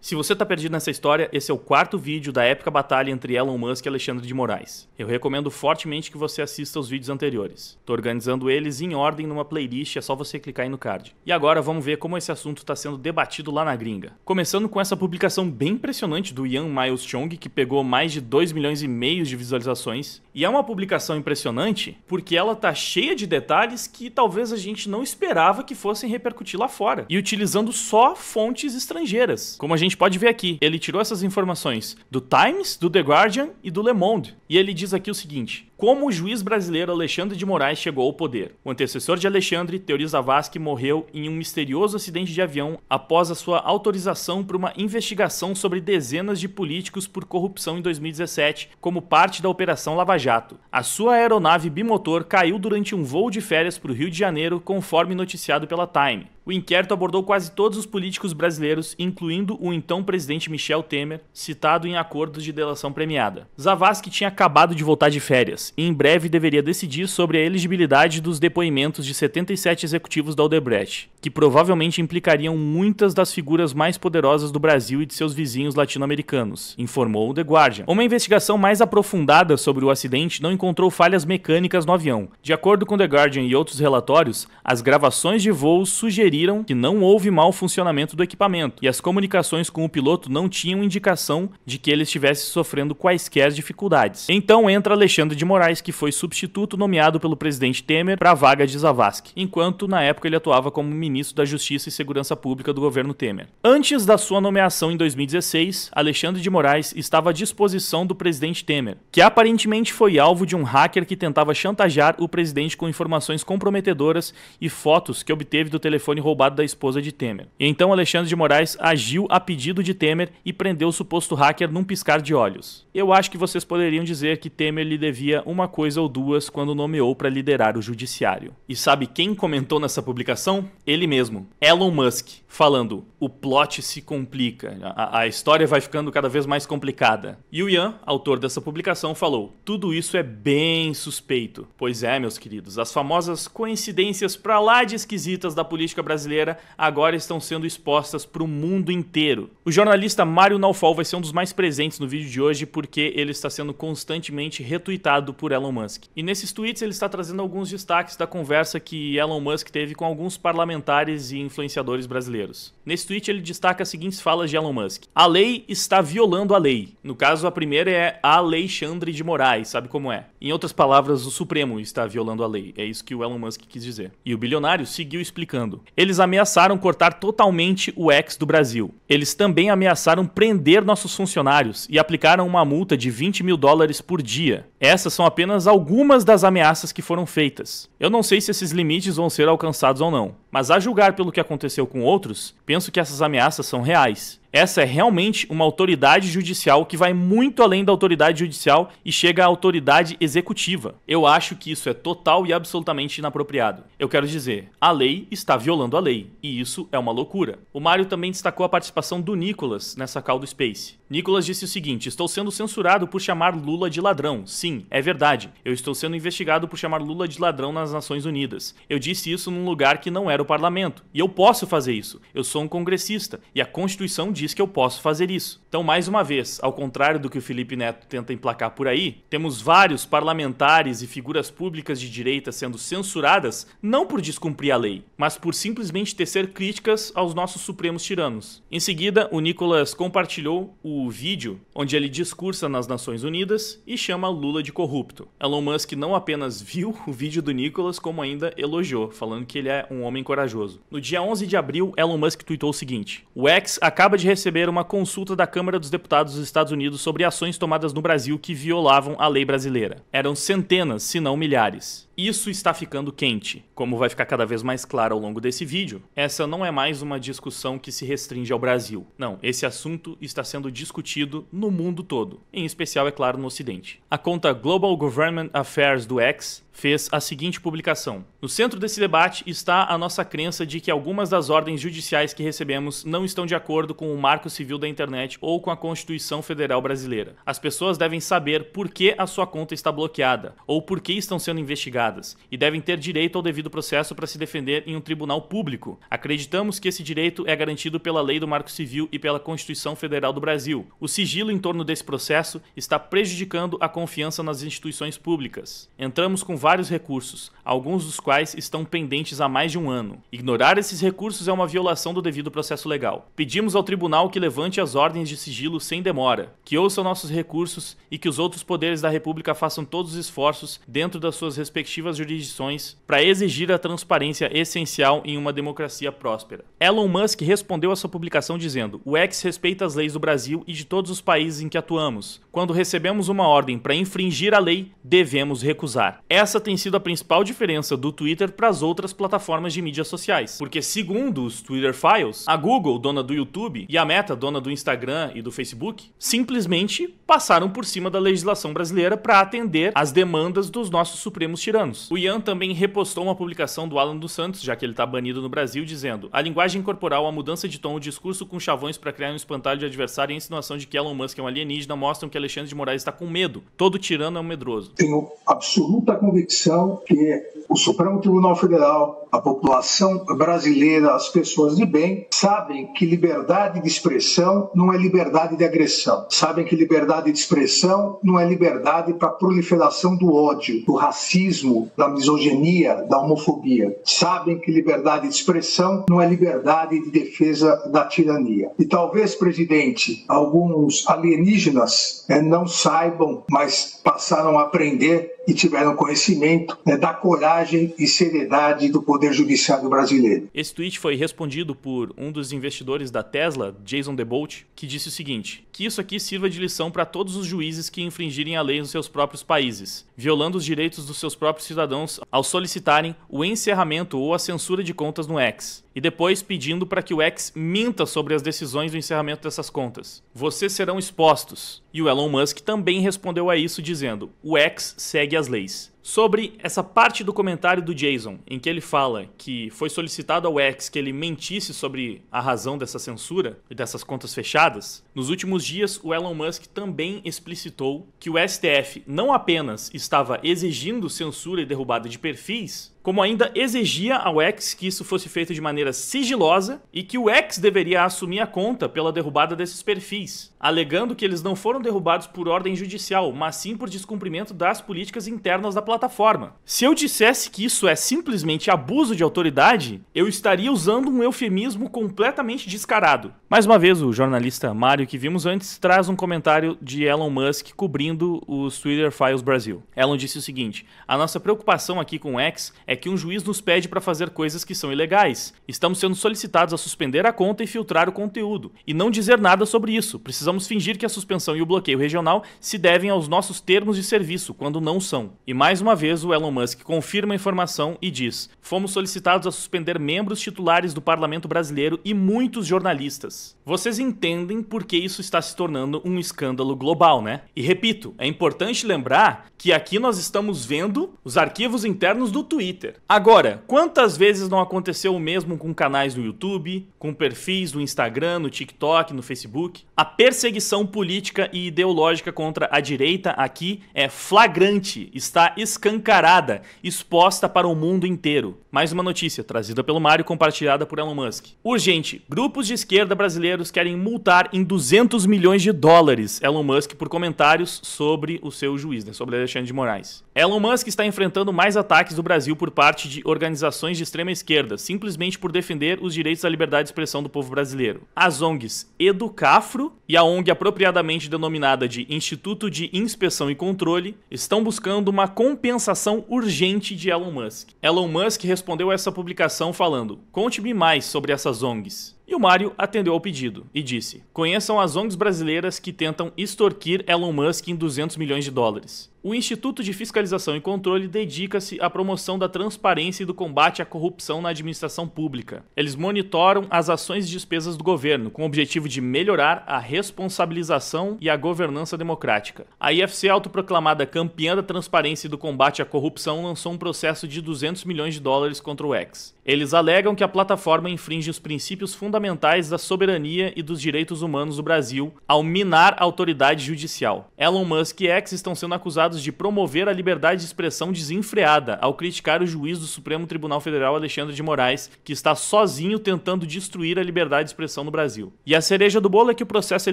Se você está perdido nessa história, esse é o quarto vídeo da épica batalha entre Elon Musk e Alexandre de Moraes. Eu recomendo fortemente que você assista aos vídeos anteriores. Estou organizando eles em ordem numa playlist, é só você clicar aí no card. E agora vamos ver como esse assunto está sendo debatido lá na gringa. Começando com essa publicação bem impressionante do Ian Miles Chong, que pegou mais de 2 milhões e meio de visualizações. E é uma publicação impressionante porque ela tá cheia de detalhes que talvez a gente não esperava que fossem repercutir lá fora. E utilizando só fontes estrangeiras. Como a gente gente pode ver aqui, ele tirou essas informações do Times, do The Guardian e do Le Monde. E ele diz aqui o seguinte: como o juiz brasileiro Alexandre de Moraes chegou ao poder. O antecessor de Alexandre, Teori Zavascki, morreu em um misterioso acidente de avião após a sua autorização para uma investigação sobre dezenas de políticos por corrupção em 2017, como parte da Operação Lava Jato. A sua aeronave bimotor caiu durante um voo de férias para o Rio de Janeiro, conforme noticiado pela Time. O inquérito abordou quase todos os políticos brasileiros, incluindo o então presidente Michel Temer, citado em acordos de delação premiada. Zavascki tinha acabado de voltar de férias e em breve deveria decidir sobre a elegibilidade dos depoimentos de 77 executivos da Odebrecht, que provavelmente implicariam muitas das figuras mais poderosas do Brasil e de seus vizinhos latino-americanos, informou o The Guardian. Uma investigação mais aprofundada sobre o acidente não encontrou falhas mecânicas no avião. De acordo com The Guardian e outros relatórios, as gravações de voo sugeriram que não houve mau funcionamento do equipamento e as comunicações com o piloto não tinham indicação de que ele estivesse sofrendo quaisquer dificuldades. Então entra Alexandre de Moraes, que foi substituto nomeado pelo presidente Temer para a vaga de Zavascki, enquanto na época ele atuava como ministro da Justiça e Segurança Pública do governo Temer. Antes da sua nomeação em 2016, Alexandre de Moraes estava à disposição do presidente Temer, que aparentemente foi alvo de um hacker que tentava chantagear o presidente com informações comprometedoras e fotos que obteve do telefone roubado da esposa de Temer. Então Alexandre de Moraes agiu a pedido de Temer e prendeu o suposto hacker num piscar de olhos. Eu acho que vocês poderiam dizer dizer que Temer lhe devia uma coisa ou duas quando nomeou para liderar o judiciário. E sabe quem comentou nessa publicação? Ele mesmo, Elon Musk, falando: o plot se complica, a, a história vai ficando cada vez mais complicada. E o Ian, autor dessa publicação, falou: tudo isso é bem suspeito. Pois é, meus queridos, as famosas coincidências para lá de esquisitas da política brasileira agora estão sendo expostas para o mundo inteiro. O jornalista Mário Naufal vai ser um dos mais presentes no vídeo de hoje porque ele está sendo constante constantemente retuitado por Elon Musk. E nesses tweets ele está trazendo alguns destaques da conversa que Elon Musk teve com alguns parlamentares e influenciadores brasileiros. Nesse tweet ele destaca as seguintes falas de Elon Musk: A lei está violando a lei. No caso, a primeira é a Alexandre de Moraes, sabe como é? Em outras palavras, o Supremo está violando a lei. É isso que o Elon Musk quis dizer. E o bilionário seguiu explicando. Eles ameaçaram cortar totalmente o ex do Brasil. Eles também ameaçaram prender nossos funcionários e aplicaram uma multa de 20 mil dólares dólares por dia. Essas são apenas algumas das ameaças que foram feitas. Eu não sei se esses limites vão ser alcançados ou não. Mas a julgar pelo que aconteceu com outros, penso que essas ameaças são reais. Essa é realmente uma autoridade judicial que vai muito além da autoridade judicial e chega à autoridade executiva. Eu acho que isso é total e absolutamente inapropriado. Eu quero dizer, a lei está violando a lei, e isso é uma loucura. O Mário também destacou a participação do Nicolas nessa call do Space. Nicolas disse o seguinte: Estou sendo censurado por chamar Lula de ladrão. Sim, é verdade. Eu estou sendo investigado por chamar Lula de ladrão nas Nações Unidas. Eu disse isso num lugar que não era o parlamento. E eu posso fazer isso. Eu sou um congressista e a Constituição diz que eu posso fazer isso. Então, mais uma vez, ao contrário do que o Felipe Neto tenta emplacar por aí, temos vários parlamentares e figuras públicas de direita sendo censuradas não por descumprir a lei, mas por simplesmente tecer críticas aos nossos supremos tiranos. Em seguida, o Nicolas compartilhou o vídeo onde ele discursa nas Nações Unidas e chama Lula de corrupto. Elon Musk não apenas viu o vídeo do Nicolas, como ainda elogiou, falando que ele é um homem corajoso. No dia 11 de abril, Elon Musk tweetou o seguinte: O ex acaba de receber uma consulta da Câmara dos Deputados dos Estados Unidos sobre ações tomadas no Brasil que violavam a lei brasileira. Eram centenas, se não milhares. Isso está ficando quente. Como vai ficar cada vez mais claro ao longo desse vídeo, essa não é mais uma discussão que se restringe ao Brasil. Não, esse assunto está sendo discutido no mundo todo, em especial, é claro, no Ocidente. A conta Global Government Affairs do X fez a seguinte publicação: No centro desse debate está a nossa crença de que algumas das ordens judiciais que recebemos não estão de acordo com o Marco Civil da Internet ou com a Constituição Federal Brasileira. As pessoas devem saber por que a sua conta está bloqueada ou por que estão sendo investigadas e devem ter direito ao devido processo para se defender em um tribunal público. Acreditamos que esse direito é garantido pela lei do Marco Civil e pela Constituição Federal do Brasil. O sigilo em torno desse processo está prejudicando a confiança nas instituições públicas. Entramos com vários recursos, alguns dos quais estão pendentes há mais de um ano. Ignorar esses recursos é uma violação do devido processo legal. Pedimos ao tribunal que levante as ordens de sigilo sem demora, que ouça nossos recursos e que os outros poderes da República façam todos os esforços dentro das suas respectivas respectivas jurisdições para exigir a transparência essencial em uma democracia próspera. Elon Musk respondeu a sua publicação dizendo: "O X respeita as leis do Brasil e de todos os países em que atuamos. Quando recebemos uma ordem para infringir a lei, devemos recusar." Essa tem sido a principal diferença do Twitter para as outras plataformas de mídias sociais, porque segundo os Twitter Files, a Google, dona do YouTube, e a Meta, dona do Instagram e do Facebook, simplesmente passaram por cima da legislação brasileira para atender às demandas dos nossos supremos tiranos anos. O Ian também repostou uma publicação do Alan dos Santos, já que ele está banido no Brasil, dizendo: A linguagem corporal, a mudança de tom, o discurso com chavões para criar um espantalho de adversário e a insinuação de que Elon Musk é um alienígena mostram que Alexandre de Moraes está com medo. Todo tirano é um medroso. Tenho absoluta convicção que o Supremo Tribunal Federal, a população brasileira, as pessoas de bem, sabem que liberdade de expressão não é liberdade de agressão. Sabem que liberdade de expressão não é liberdade para proliferação do ódio, do racismo racismo, da misoginia, da homofobia. Sabem que liberdade de expressão não é liberdade de defesa da tirania. E talvez, presidente, alguns alienígenas eh, não saibam, mas passaram a aprender e tiveram conhecimento né, da coragem e seriedade do Poder Judiciário brasileiro. Esse tweet foi respondido por um dos investidores da Tesla, Jason DeBolt, que disse o seguinte: que isso aqui sirva de lição para todos os juízes que infringirem a lei nos seus próprios países, violando os direitos dos seus próprios cidadãos ao solicitarem o encerramento ou a censura de contas no X e depois pedindo para que o X minta sobre as decisões do encerramento dessas contas. Vocês serão expostos. E o Elon Musk também respondeu a isso dizendo: "O X segue as leis". Sobre essa parte do comentário do Jason, em que ele fala que foi solicitado ao X que ele mentisse sobre a razão dessa censura e dessas contas fechadas, nos últimos dias o Elon Musk também explicitou que o STF não apenas estava exigindo censura e derrubada de perfis, como ainda exigia ao X que isso fosse feito de maneira sigilosa e que o X deveria assumir a conta pela derrubada desses perfis, alegando que eles não foram derrubados por ordem judicial, mas sim por descumprimento das políticas internas da plataforma. Se eu dissesse que isso é simplesmente abuso de autoridade, eu estaria usando um eufemismo completamente descarado. Mais uma vez, o jornalista Mário que vimos antes traz um comentário de Elon Musk cobrindo os Twitter Files Brasil. Elon disse o seguinte: "A nossa preocupação aqui com o X é que um juiz nos pede para fazer coisas que são ilegais. Estamos sendo solicitados a suspender a conta e filtrar o conteúdo, e não dizer nada sobre isso. Precisamos fingir que a suspensão e o bloqueio regional se devem aos nossos termos de serviço, quando não são. E mais uma vez, o Elon Musk confirma a informação e diz: Fomos solicitados a suspender membros titulares do parlamento brasileiro e muitos jornalistas. Vocês entendem por que isso está se tornando um escândalo global, né? E repito, é importante lembrar que aqui nós estamos vendo os arquivos internos do Twitter Twitter. Agora, quantas vezes não aconteceu o mesmo com canais no YouTube, com perfis no Instagram, no TikTok, no Facebook? A perseguição política e ideológica contra a direita aqui é flagrante, está escancarada, exposta para o mundo inteiro. Mais uma notícia trazida pelo Mário compartilhada por Elon Musk. Urgente, grupos de esquerda brasileiros querem multar em 200 milhões de dólares Elon Musk por comentários sobre o seu juiz, né, sobre Alexandre de Moraes. Elon Musk está enfrentando mais ataques do Brasil por por parte de organizações de extrema esquerda, simplesmente por defender os direitos à liberdade de expressão do povo brasileiro. As ONGs Educafro e a ONG apropriadamente denominada de Instituto de Inspeção e Controle estão buscando uma compensação urgente de Elon Musk. Elon Musk respondeu a essa publicação falando: "Conte-me mais sobre essas ONGs". E o Mário atendeu ao pedido e disse: Conheçam as ONGs brasileiras que tentam extorquir Elon Musk em 200 milhões de dólares. O Instituto de Fiscalização e Controle dedica-se à promoção da transparência e do combate à corrupção na administração pública. Eles monitoram as ações e despesas do governo, com o objetivo de melhorar a responsabilização e a governança democrática. A IFC, autoproclamada campeã da transparência e do combate à corrupção, lançou um processo de 200 milhões de dólares contra o X. Eles alegam que a plataforma infringe os princípios fundamentais da soberania e dos direitos humanos do Brasil ao minar a autoridade judicial. Elon Musk e X estão sendo acusados de promover a liberdade de expressão desenfreada ao criticar o juiz do Supremo Tribunal Federal Alexandre de Moraes, que está sozinho tentando destruir a liberdade de expressão no Brasil. E a cereja do bolo é que o processo é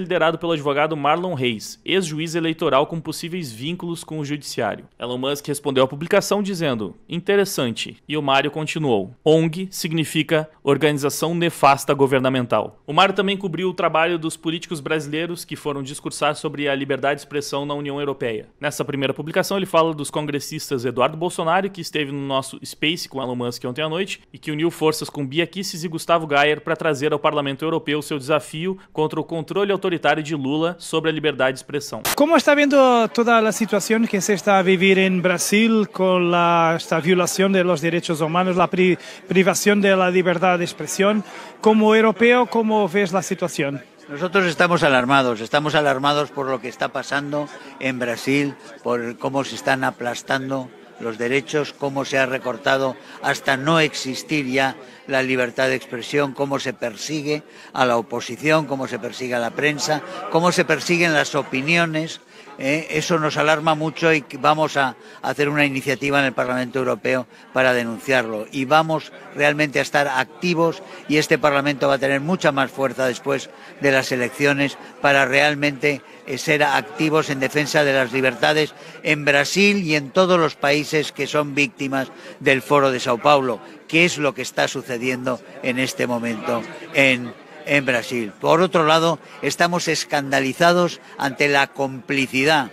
liderado pelo advogado Marlon Reis, ex-juiz eleitoral com possíveis vínculos com o judiciário. Elon Musk respondeu à publicação dizendo: "Interessante". E o Mário continuou: "Onde ONG significa Organização Nefasta Governamental. O Mário também cobriu o trabalho dos políticos brasileiros que foram discursar sobre a liberdade de expressão na União Europeia. Nessa primeira publicação, ele fala dos congressistas Eduardo Bolsonaro, que esteve no nosso Space com Elon Musk ontem à noite e que uniu forças com Bia Kisses e Gustavo Gayer para trazer ao Parlamento Europeu seu desafio contra o controle autoritário de Lula sobre a liberdade de expressão. Como está vendo toda a situação que se está a viver em Brasil com a esta violação dos direitos humanos, privación de la libertad de expresión. Como europeo, ¿cómo ves la situación? Nosotros estamos alarmados, estamos alarmados por lo que está pasando en Brasil, por cómo se están aplastando los derechos, cómo se ha recortado hasta no existir ya la libertad de expresión, cómo se persigue a la oposición, cómo se persigue a la prensa, cómo se persiguen las opiniones, ¿eh? eso nos alarma mucho y vamos a hacer una iniciativa en el Parlamento Europeo para denunciarlo. Y vamos realmente a estar activos y este Parlamento va a tener mucha más fuerza después de las elecciones para realmente eh, ser activos en defensa de las libertades en Brasil y en todos los países que son víctimas del Foro de Sao Paulo, que es lo que está sucediendo en este momento en en Brasil. Por otro lado, estamos escandalizados ante la complicidad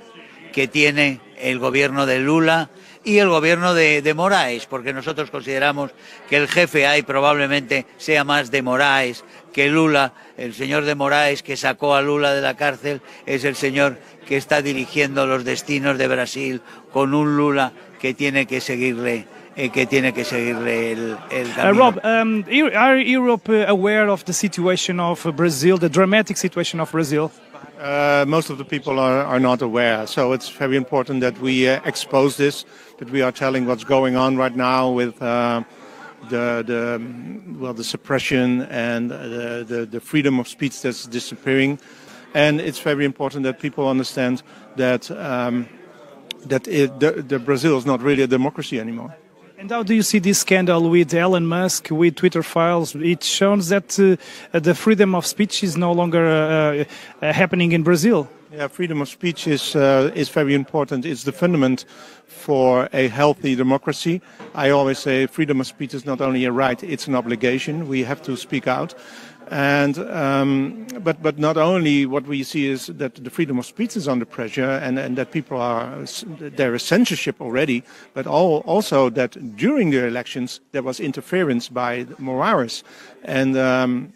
que tiene el gobierno de Lula y el gobierno de, de, Moraes, porque nosotros consideramos que el jefe ahí probablemente sea más de Moraes que Lula. El señor de Moraes que sacó a Lula de la cárcel es el señor que está dirigiendo los destinos de Brasil con un Lula que tiene que seguirle Eh, que tiene que el, el uh, camino. Uh, Rob, um, are Europe uh, aware of the situation of uh, Brazil, the dramatic situation of Brazil? Uh, most of the people are, are, not aware. So it's very important that we uh, expose this, that we are telling what's going on right now with uh, the, the, well, the suppression and the, the, the, freedom of speech that's disappearing. And it's very important that people understand that, um, that it, the, the Brazil is not really a democracy anymore. And how do you see this scandal with Elon Musk, with Twitter files? It shows that uh, the freedom of speech is no longer uh, uh, happening in Brazil. Yeah, freedom of speech is uh, is very important. It's the fundament for a healthy democracy. I always say freedom of speech is not only a right; it's an obligation. We have to speak out. And um, but but not only what we see is that the freedom of speech is under pressure, and, and that people are there is censorship already, but all, also that during the elections there was interference by Morales, and um,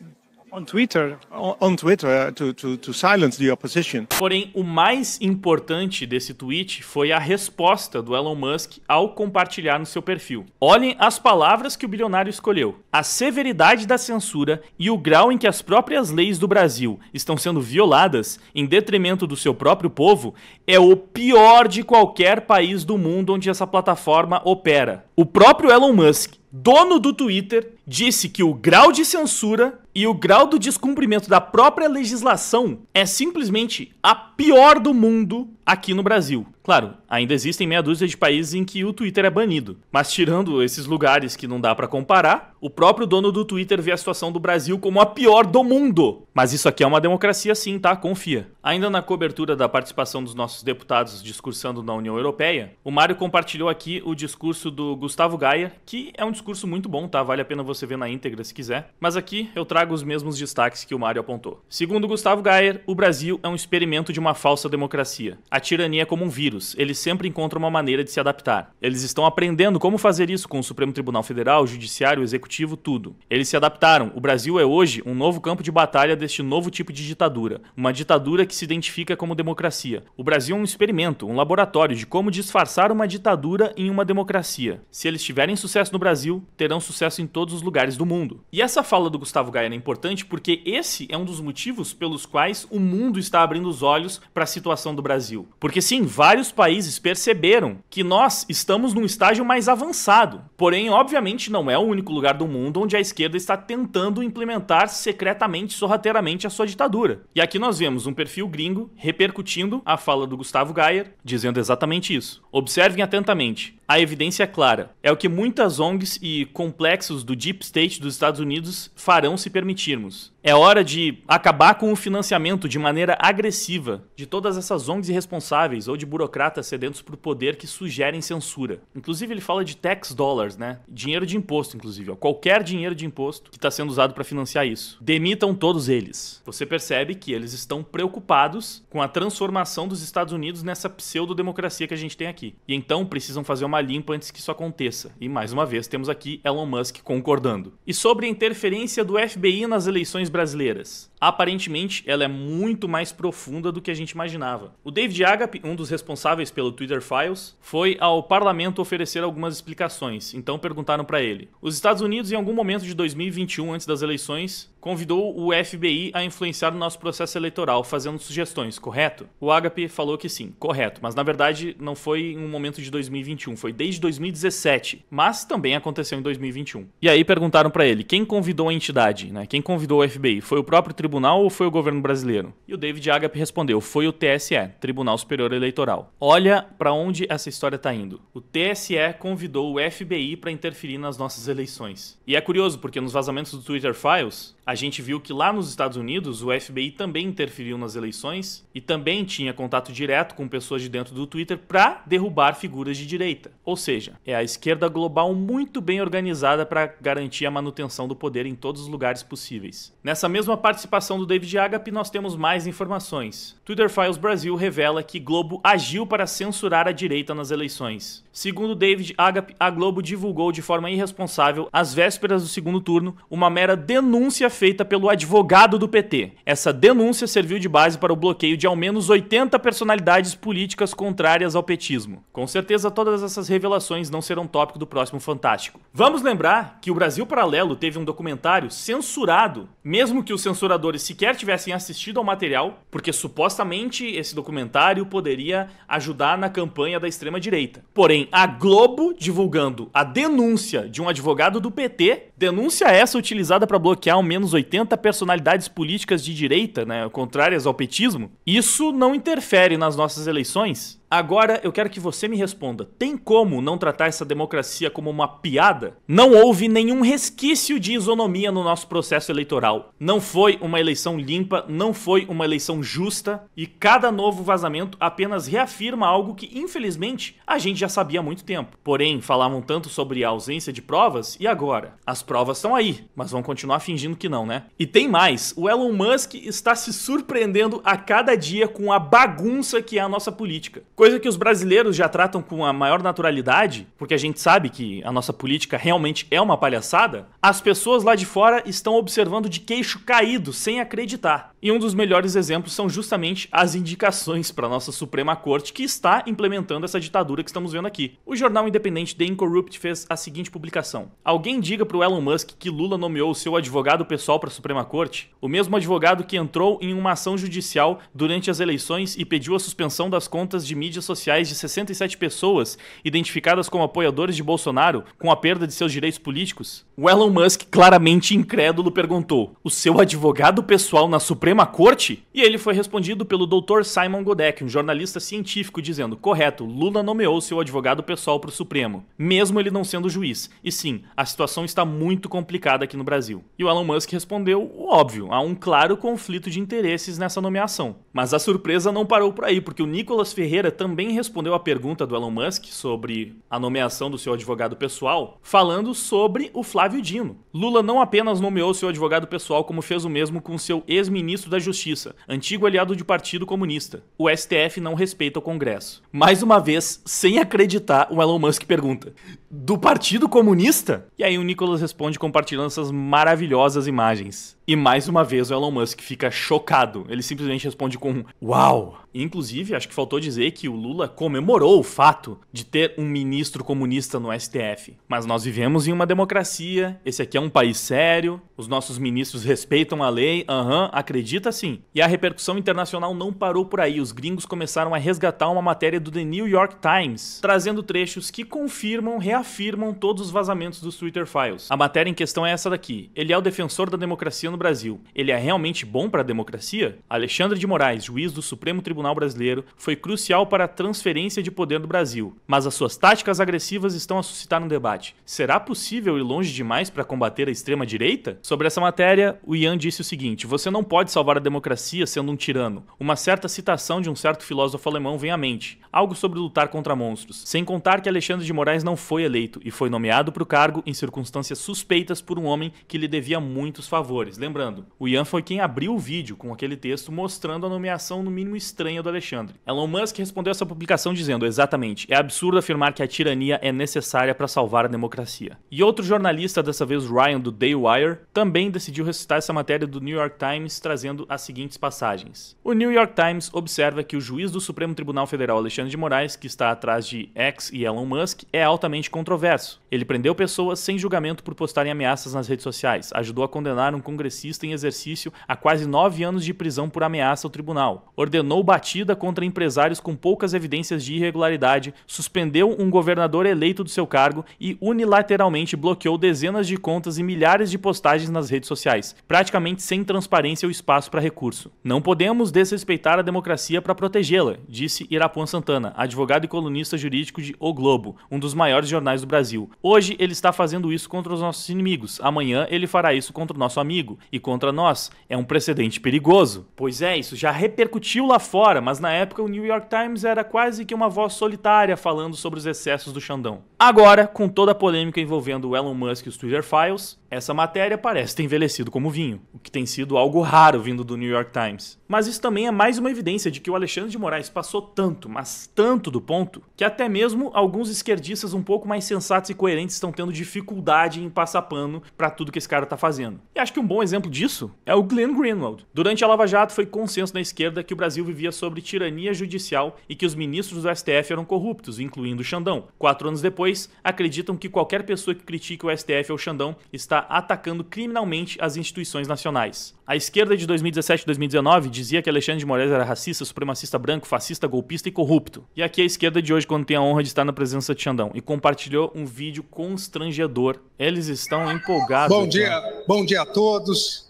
On Twitter, on Twitter uh, to, to, to silence the opposition. Porém, o mais importante desse tweet foi a resposta do Elon Musk ao compartilhar no seu perfil. Olhem as palavras que o bilionário escolheu: a severidade da censura e o grau em que as próprias leis do Brasil estão sendo violadas em detrimento do seu próprio povo é o pior de qualquer país do mundo onde essa plataforma opera. O próprio Elon Musk, dono do Twitter, disse que o grau de censura e o grau do descumprimento da própria legislação é simplesmente a pior do mundo aqui no Brasil. Claro, ainda existem meia dúzia de países em que o Twitter é banido, mas tirando esses lugares que não dá para comparar, o próprio dono do Twitter vê a situação do Brasil como a pior do mundo. Mas isso aqui é uma democracia sim, tá? Confia. Ainda na cobertura da participação dos nossos deputados discursando na União Europeia, o Mário compartilhou aqui o discurso do Gustavo Gaia, que é um discurso muito bom, tá? Vale a pena você ver na íntegra se quiser. Mas aqui eu trago os mesmos destaques que o Mário apontou. Segundo Gustavo Gaia, o Brasil é um experimento de uma falsa democracia. A a tirania é como um vírus, eles sempre encontram uma maneira de se adaptar. Eles estão aprendendo como fazer isso com o Supremo Tribunal Federal, o Judiciário, o Executivo, tudo. Eles se adaptaram. O Brasil é hoje um novo campo de batalha deste novo tipo de ditadura, uma ditadura que se identifica como democracia. O Brasil é um experimento, um laboratório de como disfarçar uma ditadura em uma democracia. Se eles tiverem sucesso no Brasil, terão sucesso em todos os lugares do mundo. E essa fala do Gustavo Gaia é importante porque esse é um dos motivos pelos quais o mundo está abrindo os olhos para a situação do Brasil. Porque sim, vários países perceberam que nós estamos num estágio mais avançado. Porém, obviamente, não é o único lugar do mundo onde a esquerda está tentando implementar secretamente, sorrateiramente a sua ditadura. E aqui nós vemos um perfil gringo repercutindo a fala do Gustavo Geyer, dizendo exatamente isso. Observem atentamente a evidência é clara. É o que muitas ONGs e complexos do Deep State dos Estados Unidos farão se permitirmos. É hora de acabar com o financiamento de maneira agressiva de todas essas ONGs irresponsáveis ou de burocratas sedentos por poder que sugerem censura. Inclusive, ele fala de tax dollars, né? Dinheiro de imposto, inclusive. Ó. Qualquer dinheiro de imposto que está sendo usado para financiar isso. Demitam todos eles. Você percebe que eles estão preocupados com a transformação dos Estados Unidos nessa pseudo-democracia que a gente tem aqui. E então precisam fazer uma limpa antes que isso aconteça. E mais uma vez temos aqui Elon Musk concordando. E sobre a interferência do FBI nas eleições brasileiras. Aparentemente, ela é muito mais profunda do que a gente imaginava. O David Agap, um dos responsáveis pelo Twitter Files, foi ao parlamento oferecer algumas explicações. Então perguntaram para ele: "Os Estados Unidos em algum momento de 2021 antes das eleições convidou o FBI a influenciar o nosso processo eleitoral, fazendo sugestões, correto? O Agape falou que sim, correto, mas na verdade não foi em um momento de 2021, foi desde 2017, mas também aconteceu em 2021. E aí perguntaram para ele, quem convidou a entidade, né? Quem convidou o FBI? Foi o próprio tribunal ou foi o governo brasileiro? E o David Agape respondeu, foi o TSE, Tribunal Superior Eleitoral. Olha para onde essa história tá indo. O TSE convidou o FBI para interferir nas nossas eleições. E é curioso porque nos vazamentos do Twitter Files, a gente viu que lá nos Estados Unidos o FBI também interferiu nas eleições e também tinha contato direto com pessoas de dentro do Twitter para derrubar figuras de direita. Ou seja, é a esquerda global muito bem organizada para garantir a manutenção do poder em todos os lugares possíveis. Nessa mesma participação do David Agape, nós temos mais informações. Twitter Files Brasil revela que Globo agiu para censurar a direita nas eleições. Segundo David Agape, a Globo divulgou de forma irresponsável, às vésperas do segundo turno, uma mera denúncia feita pelo advogado do PT. Essa denúncia serviu de base para o bloqueio de ao menos 80 personalidades políticas contrárias ao petismo. Com certeza, todas essas revelações não serão tópico do próximo Fantástico. Vamos lembrar que o Brasil Paralelo teve um documentário censurado, mesmo que os censuradores sequer tivessem assistido ao material, porque supostamente esse documentário poderia ajudar na campanha da extrema-direita. Porém, a Globo, divulgando a denúncia de um advogado do PT, denúncia essa utilizada para bloquear ao menos anos 80 personalidades políticas de direita, né, contrárias ao petismo, isso não interfere nas nossas eleições? Agora eu quero que você me responda: tem como não tratar essa democracia como uma piada? Não houve nenhum resquício de isonomia no nosso processo eleitoral. Não foi uma eleição limpa, não foi uma eleição justa e cada novo vazamento apenas reafirma algo que, infelizmente, a gente já sabia há muito tempo. Porém, falavam tanto sobre a ausência de provas e agora? As provas estão aí, mas vão continuar fingindo que não, né? E tem mais: o Elon Musk está se surpreendendo a cada dia com a bagunça que é a nossa política Coisa que os brasileiros já tratam com a maior naturalidade, porque a gente sabe que a nossa política realmente é uma palhaçada, as pessoas lá de fora estão observando de queixo caído, sem acreditar. E um dos melhores exemplos são justamente as indicações para nossa Suprema Corte que está implementando essa ditadura que estamos vendo aqui. O jornal independente The Incorrupt fez a seguinte publicação: Alguém diga para o Elon Musk que Lula nomeou seu advogado pessoal para a Suprema Corte? O mesmo advogado que entrou em uma ação judicial durante as eleições e pediu a suspensão das contas de mídias sociais de 67 pessoas identificadas como apoiadores de Bolsonaro com a perda de seus direitos políticos? O Elon Musk, claramente incrédulo, perguntou: O seu advogado pessoal na Suprema Corte? E ele foi respondido pelo Dr. Simon Godek, um jornalista científico, dizendo: Correto, Lula nomeou seu advogado pessoal para o Supremo, mesmo ele não sendo juiz. E sim, a situação está muito complicada aqui no Brasil. E o Elon Musk respondeu: o Óbvio, há um claro conflito de interesses nessa nomeação. Mas a surpresa não parou por aí, porque o Nicolas Ferreira também respondeu à pergunta do Elon Musk sobre a nomeação do seu advogado pessoal, falando sobre o Flávio. Flávio Dino. Lula não apenas nomeou seu advogado pessoal, como fez o mesmo com seu ex-ministro da Justiça, antigo aliado do Partido Comunista. O STF não respeita o Congresso. Mais uma vez, sem acreditar, o Elon Musk pergunta: Do Partido Comunista? E aí o Nicolas responde compartilhando essas maravilhosas imagens. E mais uma vez o Elon Musk fica chocado. Ele simplesmente responde com: Uau! Inclusive, acho que faltou dizer que o Lula comemorou o fato de ter um ministro comunista no STF. Mas nós vivemos em uma democracia, esse aqui é um país sério, os nossos ministros respeitam a lei, aham, uhum, acredita sim. E a repercussão internacional não parou por aí, os gringos começaram a resgatar uma matéria do The New York Times, trazendo trechos que confirmam, reafirmam todos os vazamentos dos Twitter Files. A matéria em questão é essa daqui. Ele é o defensor da democracia no Brasil. Ele é realmente bom para a democracia? Alexandre de Moraes, juiz do Supremo Tribunal Tribunal Brasileiro foi crucial para a transferência de poder do Brasil, mas as suas táticas agressivas estão a suscitar um debate. Será possível ir longe demais para combater a extrema-direita? Sobre essa matéria, o Ian disse o seguinte: Você não pode salvar a democracia sendo um tirano. Uma certa citação de um certo filósofo alemão vem à mente, algo sobre lutar contra monstros. Sem contar que Alexandre de Moraes não foi eleito e foi nomeado para o cargo em circunstâncias suspeitas por um homem que lhe devia muitos favores. Lembrando, o Ian foi quem abriu o vídeo com aquele texto mostrando a nomeação no mínimo estranha estranha do Alexandre. Elon Musk respondeu essa publicação dizendo, exatamente, é absurdo afirmar que a tirania é necessária para salvar a democracia. E outro jornalista, dessa vez Ryan, do Daily Wire, também decidiu ressuscitar essa matéria do New York Times, trazendo as seguintes passagens. O New York Times observa que o juiz do Supremo Tribunal Federal, Alexandre de Moraes, que está atrás de X e Elon Musk, é altamente controverso. Ele prendeu pessoas sem julgamento por postarem ameaças nas redes sociais, ajudou a condenar um congressista em exercício a quase nove anos de prisão por ameaça ao tribunal, ordenou Batida contra empresários com poucas evidências de irregularidade, suspendeu um governador eleito do seu cargo e unilateralmente bloqueou dezenas de contas e milhares de postagens nas redes sociais, praticamente sem transparência ou espaço para recurso. Não podemos desrespeitar a democracia para protegê-la, disse Irapuan Santana, advogado e colunista jurídico de O Globo, um dos maiores jornais do Brasil. Hoje ele está fazendo isso contra os nossos inimigos, amanhã ele fará isso contra o nosso amigo e contra nós. É um precedente perigoso. Pois é, isso já repercutiu lá fora agora, mas na época o New York Times era quase que uma voz solitária falando sobre os excessos do Xandão. Agora, com toda a polêmica envolvendo o Elon Musk e os Twitter Files, essa matéria parece ter envelhecido como vinho, o que tem sido algo raro vindo do New York Times. Mas isso também é mais uma evidência de que o Alexandre de Moraes passou tanto, mas tanto do ponto, que até mesmo alguns esquerdistas um pouco mais sensatos e coerentes estão tendo dificuldade em passar pano para tudo que esse cara tá fazendo. E acho que um bom exemplo disso é o Glenn Greenwald. Durante a Lava Jato foi consenso na esquerda que o Brasil vivia sobre tirania judicial e que os ministros do STF eram corruptos, incluindo Xandão. Quatro anos depois, acreditam que qualquer pessoa que critique o STF ou o Xandão está atacando criminalmente as instituições nacionais. A esquerda de 2017 e 2019 dizia que Alexandre de Moraes era racista, supremacista branco, fascista, golpista e corrupto. E aqui a esquerda de hoje, quando tem a honra de estar na presença de Xandão, e compartilhou um vídeo constrangedor. Eles estão empolgados. Bom dia, né? bom dia a todos.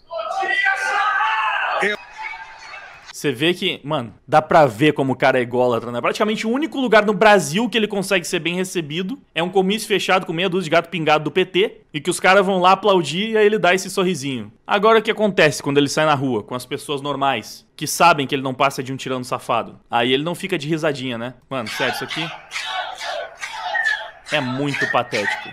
Você vê que, mano, dá pra ver como o cara é ególatra, né? Praticamente o único lugar no Brasil que ele consegue ser bem recebido é um comício fechado com meia dúzia de gato pingado do PT e que os caras vão lá aplaudir e aí ele dá esse sorrisinho. Agora o que acontece quando ele sai na rua com as pessoas normais que sabem que ele não passa de um tirano safado? Aí ele não fica de risadinha, né? Mano, sério, isso aqui é muito patético.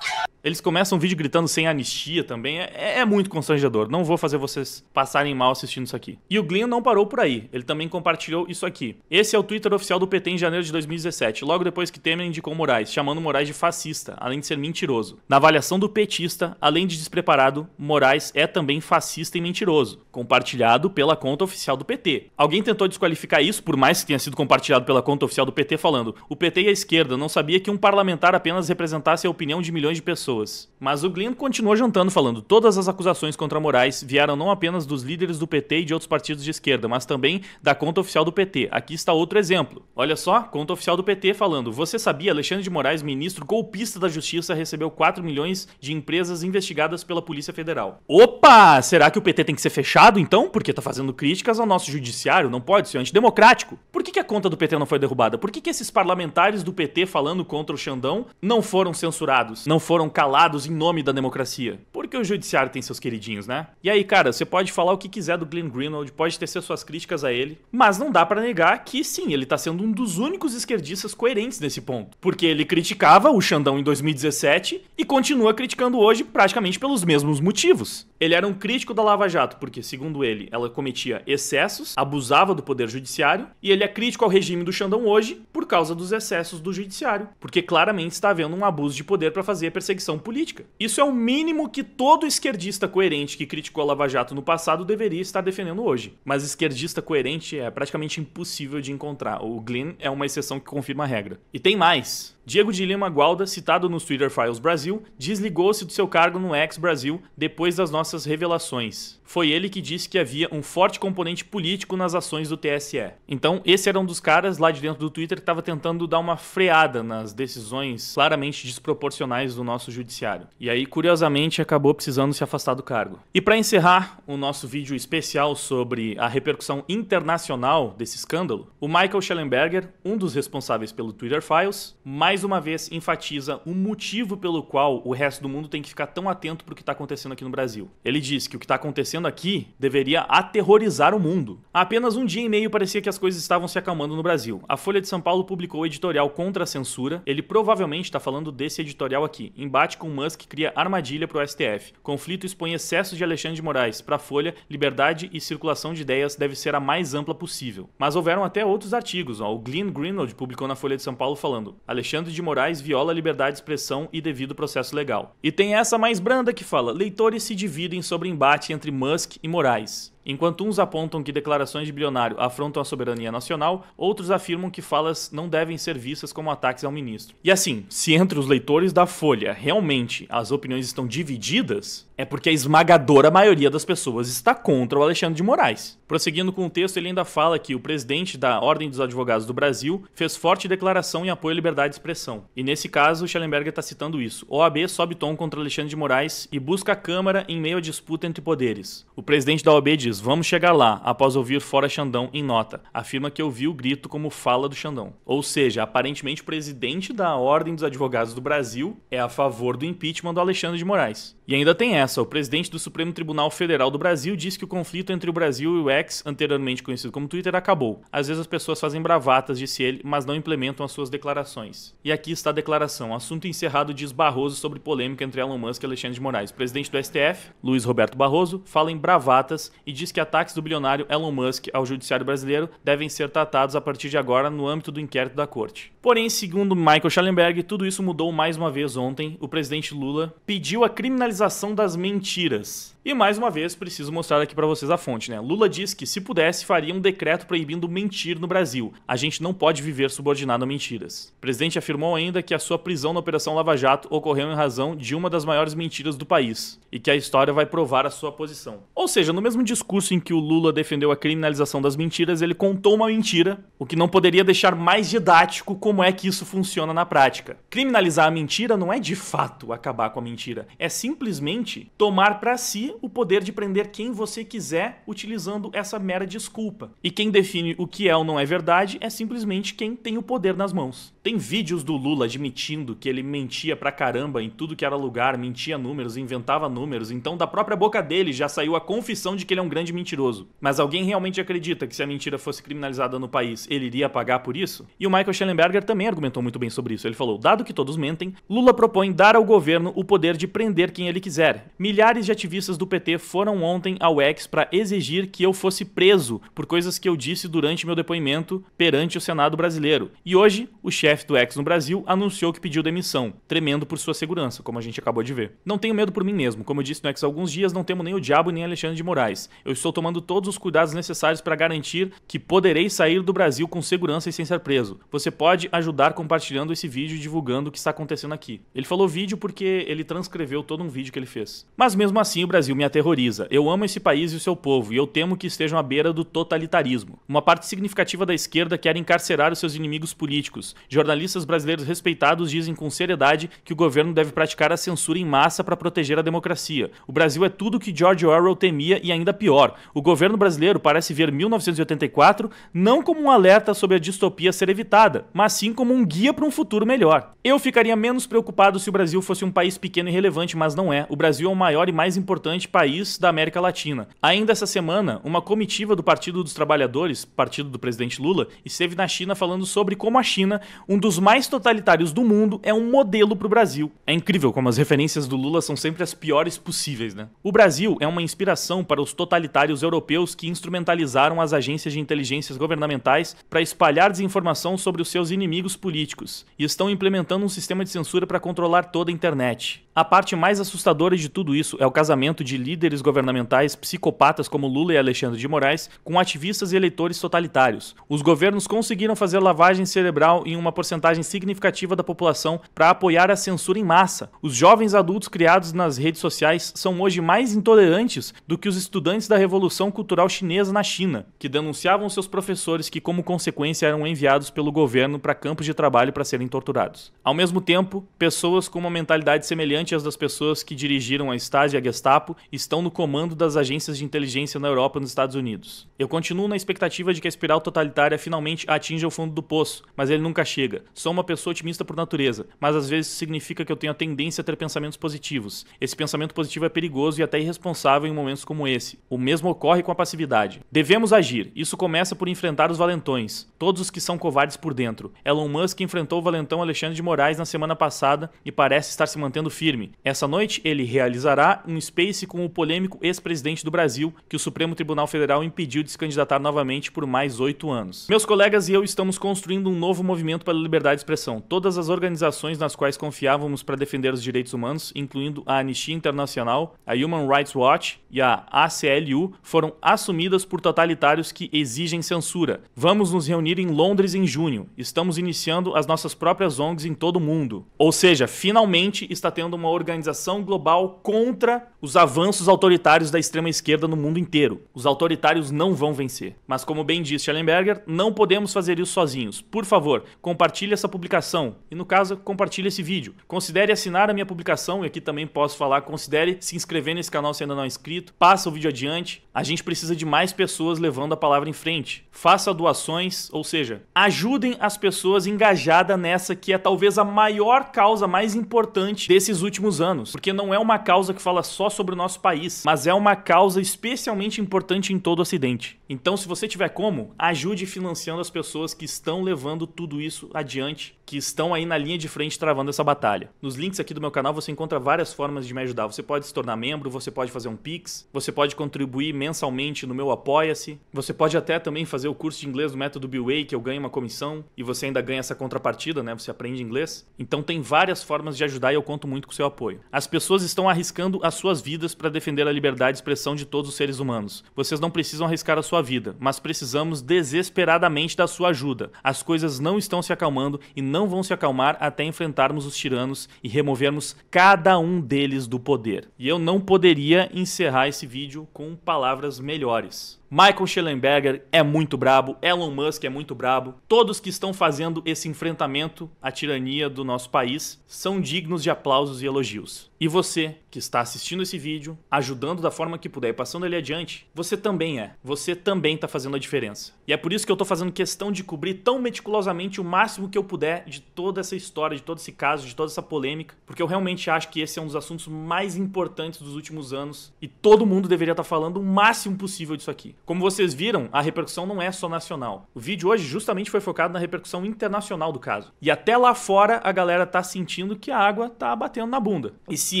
Eles começam um vídeo gritando sem anistia também. É, é, é, muito constrangedor. Não vou fazer vocês passarem mal assistindo isso aqui. E o Glenn não parou por aí. Ele também compartilhou isso aqui. Esse é o Twitter oficial do PT em janeiro de 2017, logo depois que Temer indicou Moraes, chamando Moraes de fascista, além de ser mentiroso. Na avaliação do petista, além de despreparado, Moraes é também fascista e mentiroso, compartilhado pela conta oficial do PT. Alguém tentou desqualificar isso, por mais que tenha sido compartilhado pela conta oficial do PT, falando: o PT e a esquerda não sabia que um parlamentar apenas representasse a opinião de milhões de pessoas pessoas. Mas o Glenn continuou jantando falando: todas as acusações contra Moraes vieram não apenas dos líderes do PT e de outros partidos de esquerda, mas também da conta oficial do PT. Aqui está outro exemplo. Olha só, conta oficial do PT falando: Você sabia, Alexandre de Moraes, ministro golpista da Justiça, recebeu 4 milhões de empresas investigadas pela Polícia Federal. Opa! Será que o PT tem que ser fechado então? Porque tá fazendo críticas ao nosso judiciário? Não pode ser é antidemocrático. Por que, que a conta do PT não foi derrubada? Por que, que esses parlamentares do PT falando contra o Xandão não foram censurados? Não foram calados em nome da democracia. Porque o judiciário tem seus queridinhos, né? E aí, cara, você pode falar o que quiser do Glenn Greenwald, pode tecer suas críticas a ele, mas não dá para negar que sim, ele tá sendo um dos únicos esquerdistas coerentes nesse ponto. Porque ele criticava o Xandão em 2017 e continua criticando hoje praticamente pelos mesmos motivos. Ele era um crítico da Lava Jato porque, segundo ele, ela cometia excessos, abusava do poder judiciário, e ele é crítico ao regime do Xandão hoje por causa dos excessos do judiciário, porque claramente está havendo um abuso de poder para fazer a perseguição perseguição política. Isso é o mínimo que todo esquerdista coerente que criticou a Lava Jato no passado deveria estar defendendo hoje. Mas esquerdista coerente é praticamente impossível de encontrar. O Glynn é uma exceção que confirma a regra. E tem mais. Diego de Lima Gualda, citado nos Twitter Files Brasil, desligou-se do seu cargo no ex-Brasil depois das nossas revelações. Foi ele que disse que havia um forte componente político nas ações do TSE. Então, esse era um dos caras lá de dentro do Twitter que estava tentando dar uma freada nas decisões claramente desproporcionais do nosso judiciário. E aí, curiosamente, acabou precisando se afastar do cargo. E para encerrar o nosso vídeo especial sobre a repercussão internacional desse escândalo, o Michael Schellenberger, um dos responsáveis pelo Twitter Files, mais mais uma vez enfatiza o motivo pelo qual o resto do mundo tem que ficar tão atento para o que está acontecendo aqui no Brasil. Ele diz que o que está acontecendo aqui deveria aterrorizar o mundo. Há apenas um dia e meio parecia que as coisas estavam se acalmando no Brasil. A Folha de São Paulo publicou o editorial contra a censura. Ele provavelmente está falando desse editorial aqui. Embate com Musk cria armadilha para o STF. Conflito expõe excessos de Alexandre de Moraes. Para a Folha, liberdade e circulação de ideias deve ser a mais ampla possível. Mas houveram até outros artigos. Ó. O Glenn Greenwald publicou na Folha de São Paulo falando: Alexandre Alexandre de Moraes viola a liberdade de expressão e devido processo legal. E tem essa mais branda que fala: leitores se dividem sobre embate entre Musk e Moraes. Enquanto uns apontam que declarações de bilionário afrontam a soberania nacional, outros afirmam que falas não devem ser vistas como ataques ao ministro. E assim, se entre os leitores da Folha realmente as opiniões estão divididas, é porque é a esmagadora maioria das pessoas está contra o Alexandre de Moraes. Prosseguindo com o texto, ele ainda fala que o presidente da Ordem dos Advogados do Brasil fez forte declaração em apoio à liberdade de expressão. E nesse caso, Schellenberger está citando isso. OAB sobe tom contra Alexandre de Moraes e busca a Câmara em meio à disputa entre poderes. O presidente da OAB diz: Vamos chegar lá, após ouvir Fora Xandão em nota. Afirma que ouviu o grito como fala do Xandão. Ou seja, aparentemente o presidente da Ordem dos Advogados do Brasil é a favor do impeachment do Alexandre de Moraes. E ainda tem essa o presidente do Supremo Tribunal Federal do Brasil disse que o conflito entre o Brasil e o ex, anteriormente conhecido como Twitter, acabou. Às vezes as pessoas fazem bravatas, disse ele, mas não implementam as suas declarações. E aqui está a declaração. Assunto encerrado diz Barroso sobre polêmica entre Elon Musk e Alexandre de Moraes. O presidente do STF, Luiz Roberto Barroso, fala em bravatas e diz que ataques do bilionário Elon Musk ao judiciário brasileiro devem ser tratados a partir de agora no âmbito do inquérito da corte. Porém, segundo Michael Schellenberg, tudo isso mudou mais uma vez ontem. O presidente Lula pediu a criminalização das mentiras. E mais uma vez, preciso mostrar aqui para vocês a fonte, né? Lula diz que se pudesse faria um decreto proibindo mentir no Brasil. A gente não pode viver subordinado a mentiras. O presidente afirmou ainda que a sua prisão na Operação Lava Jato ocorreu em razão de uma das maiores mentiras do país e que a história vai provar a sua posição. Ou seja, no mesmo discurso em que o Lula defendeu a criminalização das mentiras, ele contou uma mentira, o que não poderia deixar mais didático como é que isso funciona na prática. Criminalizar a mentira não é de fato acabar com a mentira, é simplesmente tomar para si o poder de prender quem você quiser utilizando essa mera desculpa. E quem define o que é ou não é verdade é simplesmente quem tem o poder nas mãos. Tem vídeos do Lula admitindo que ele mentia pra caramba em tudo que era lugar, mentia números, inventava números, então da própria boca dele já saiu a confissão de que ele é um grande mentiroso. Mas alguém realmente acredita que se a mentira fosse criminalizada no país, ele iria pagar por isso? E o Michael Schellenberger também argumentou muito bem sobre isso. Ele falou: dado que todos mentem, Lula propõe dar ao governo o poder de prender quem ele quiser. Milhares de ativistas do PT foram ontem ao ex para exigir que eu fosse preso por coisas que eu disse durante meu depoimento perante o Senado brasileiro. E hoje, o chefe do ex no Brasil anunciou que pediu demissão, tremendo por sua segurança, como a gente acabou de ver. Não tenho medo por mim mesmo. Como eu disse no ex há alguns dias, não temo nem o diabo nem Alexandre de Moraes. Eu estou tomando todos os cuidados necessários para garantir que poderei sair do Brasil com segurança e sem ser preso. Você pode ajudar compartilhando esse vídeo e divulgando o que está acontecendo aqui. Ele falou vídeo porque ele transcreveu todo um vídeo que ele fez. Mas mesmo assim, o Brasil Brasil me aterroriza. Eu amo esse país e o seu povo, e eu temo que estejam à beira do totalitarismo. Uma parte significativa da esquerda quer encarcerar os seus inimigos políticos. Jornalistas brasileiros respeitados dizem com seriedade que o governo deve praticar a censura em massa para proteger a democracia. O Brasil é tudo o que George Orwell temia e ainda pior. O governo brasileiro parece ver 1984 não como um alerta sobre a distopia a ser evitada, mas sim como um guia para um futuro melhor. Eu ficaria menos preocupado se o Brasil fosse um país pequeno e relevante, mas não é. O Brasil é o maior e mais importante grande país da América Latina. Ainda essa semana, uma comitiva do Partido dos Trabalhadores, partido do presidente Lula, esteve na China falando sobre como a China, um dos mais totalitários do mundo, é um modelo para o Brasil. É incrível como as referências do Lula são sempre as piores possíveis, né? O Brasil é uma inspiração para os totalitários europeus que instrumentalizaram as agências de inteligências governamentais para espalhar desinformação sobre os seus inimigos políticos e estão implementando um sistema de censura para controlar toda a internet. A parte mais assustadora de tudo isso é o casamento de de líderes governamentais psicopatas como Lula e Alexandre de Moraes com ativistas e eleitores totalitários. Os governos conseguiram fazer lavagem cerebral em uma porcentagem significativa da população para apoiar a censura em massa. Os jovens adultos criados nas redes sociais são hoje mais intolerantes do que os estudantes da Revolução Cultural Chinesa na China, que denunciavam seus professores que, como consequência, eram enviados pelo governo para campos de trabalho para serem torturados. Ao mesmo tempo, pessoas com uma mentalidade semelhante às das pessoas que dirigiram a Stasi e a Gestapo estão no comando das agências de inteligência na Europa e nos Estados Unidos. Eu continuo na expectativa de que a espiral totalitária finalmente atinja o fundo do poço, mas ele nunca chega. Sou uma pessoa otimista por natureza, mas às vezes significa que eu tenho a tendência a ter pensamentos positivos. Esse pensamento positivo é perigoso e até irresponsável em momentos como esse. O mesmo ocorre com a passividade. Devemos agir. Isso começa por enfrentar os valentões, todos os que são covardes por dentro. Elon Musk enfrentou o valentão Alexandre de Moraes na semana passada e parece estar se mantendo firme. Essa noite ele realizará um Space com o polêmico ex-presidente do Brasil, que o Supremo Tribunal Federal impediu de se candidatar novamente por mais oito anos. Meus colegas e eu estamos construindo um novo movimento pela liberdade de expressão. Todas as organizações nas quais confiávamos para defender os direitos humanos, incluindo a Anistia Internacional, a Human Rights Watch e a ACLU, foram assumidas por totalitários que exigem censura. Vamos nos reunir em Londres em junho. Estamos iniciando as nossas próprias ONGs em todo o mundo. Ou seja, finalmente está tendo uma organização global contra os avanços avanços autoritários da extrema esquerda no mundo inteiro. Os autoritários não vão vencer. Mas como bem disse Schellenberger, não podemos fazer isso sozinhos. Por favor, compartilhe essa publicação e no caso, compartilhe esse vídeo. Considere assinar a minha publicação e aqui também posso falar, considere se inscrever nesse canal se ainda não é inscrito, passa o vídeo adiante. A gente precisa de mais pessoas levando a palavra em frente. Faça doações, ou seja, ajudem as pessoas engajadas nessa que é talvez a maior causa mais importante desses últimos anos, porque não é uma causa que fala só sobre o nosso país, mas é uma causa especialmente importante em todo o Ocidente. Então, se você tiver como, ajude financiando as pessoas que estão levando tudo isso adiante, que estão aí na linha de frente travando essa batalha. Nos links aqui do meu canal você encontra várias formas de me ajudar. Você pode se tornar membro, você pode fazer um Pix, você pode contribuir mensalmente no meu Apoia-se, você pode até também fazer o curso de inglês do método Bway, que eu ganho uma comissão e você ainda ganha essa contrapartida, né? Você aprende inglês. Então tem várias formas de ajudar e eu conto muito com o seu apoio. As pessoas estão arriscando as suas vidas para defender a liberdade de expressão de todos os seres humanos. Vocês não precisam arriscar a sua vida, mas precisamos desesperadamente da sua ajuda. As coisas não estão se acalmando e não vão se acalmar até enfrentarmos os tiranos e removermos cada um deles do poder. E eu não poderia encerrar esse vídeo com palavras melhores. Michael Schellenberger é muito brabo, Elon Musk é muito brabo. Todos que estão fazendo esse enfrentamento à tirania do nosso país são dignos de aplausos e elogios. E você, que está assistindo esse vídeo, ajudando da forma que puder e passando ele adiante, você também é. Você também está fazendo a diferença. E é por isso que eu estou fazendo questão de cobrir tão meticulosamente o máximo que eu puder de toda essa história, de todo esse caso, de toda essa polêmica, porque eu realmente acho que esse é um dos assuntos mais importantes dos últimos anos e todo mundo deveria estar tá falando o máximo possível disso aqui. Como vocês viram, a repercussão não é só nacional. O vídeo hoje justamente foi focado na repercussão internacional do caso. E até lá fora a galera tá sentindo que a água tá batendo na bunda. E se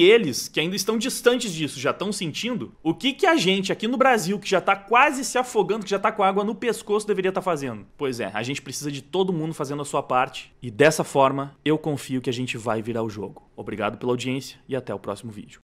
eles, que ainda estão distantes disso, já estão sentindo, o que que a gente aqui no Brasil, que já tá quase se afogando, que já tá com a água no pescoço, deveria estar tá fazendo? Pois é, a gente precisa de todo mundo fazendo a sua parte. E dessa forma, eu confio que a gente vai virar o jogo. Obrigado pela audiência e até o próximo vídeo.